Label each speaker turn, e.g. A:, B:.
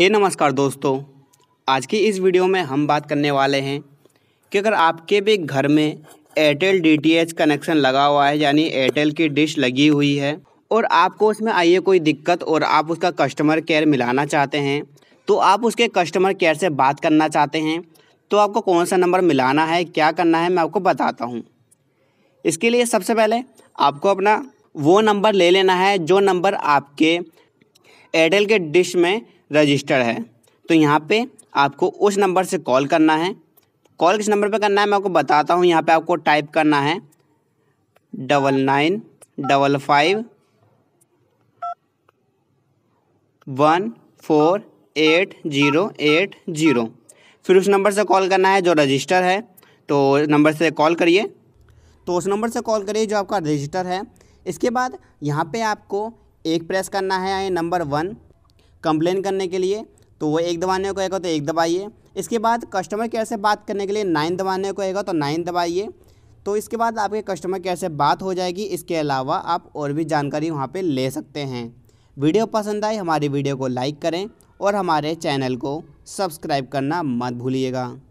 A: हे नमस्कार दोस्तों आज की इस वीडियो में हम बात करने वाले हैं कि अगर आपके भी घर में एयरटेल डीटीएच कनेक्शन लगा हुआ है यानी एयरटेल की डिश लगी हुई है और आपको उसमें आई है कोई दिक्कत और आप उसका कस्टमर केयर मिलाना चाहते हैं तो आप उसके कस्टमर केयर से बात करना चाहते हैं तो आपको कौन सा नंबर मिलाना है क्या करना है मैं आपको बताता हूँ इसके लिए सबसे पहले आपको अपना वो नंबर ले लेना है जो नंबर आपके एयरटेल के डिश में रजिस्टर्ड है तो यहाँ पे आपको उस नंबर से कॉल करना है कॉल किस नंबर पे करना है मैं आपको बताता हूँ यहाँ पे आपको टाइप करना है double nine double five one four eight zero eight zero फिर उस नंबर से कॉल करना है जो रजिस्टर है तो नंबर से कॉल करिए तो उस नंबर से कॉल करिए जो आपका रजिस्टर है इसके बाद यहाँ पे आपको एक प्रेस करना है नंबर वन कंप्लेन करने के लिए तो वो एक दबाने को आएगा तो एक दबाइए इसके बाद कस्टमर केयर से बात करने के लिए नाइन दबाने को आएगा तो नाइन दबाइए तो इसके बाद आपके कस्टमर केयर से बात हो जाएगी इसके अलावा आप और भी जानकारी वहाँ पर ले सकते हैं वीडियो पसंद आए हमारी वीडियो को लाइक करें और हमारे चैनल को सब्सक्राइब करना मत भूलिएगा